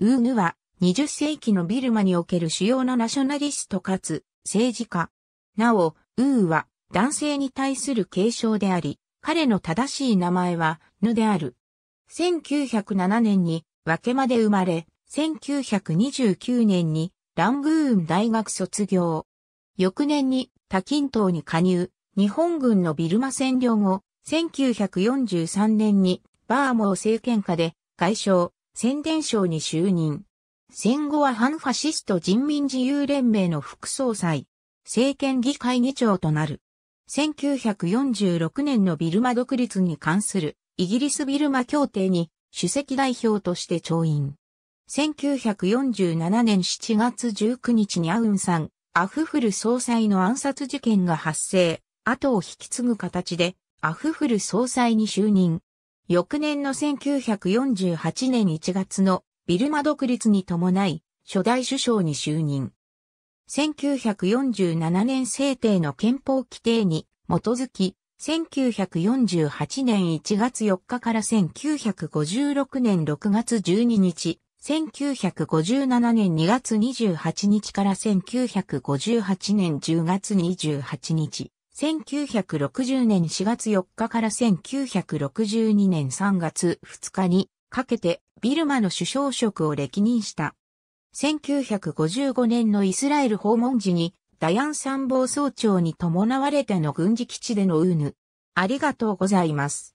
ウーグは20世紀のビルマにおける主要なナショナリストかつ政治家。なお、ウーは男性に対する継承であり、彼の正しい名前はヌである。1907年に分けまで生まれ、1929年にラングーン大学卒業。翌年に多金島に加入、日本軍のビルマ占領後、1943年にバーモー政権下で外相、宣伝省に就任。戦後は反ファシスト人民自由連盟の副総裁、政権議会議長となる。1946年のビルマ独立に関するイギリスビルマ協定に主席代表として調印。1947年7月19日にアウンさん、アフフル総裁の暗殺事件が発生、後を引き継ぐ形でアフフル総裁に就任。翌年の1948年1月のビルマ独立に伴い、初代首相に就任。1947年制定の憲法規定に基づき、1948年1月4日から1956年6月12日、1957年2月28日から1958年10月28日、1960年4月4日から1962年3月2日にかけてビルマの首相職を歴任した。1955年のイスラエル訪問時にダヤン参謀総長に伴われての軍事基地でのウーヌ。ありがとうございます。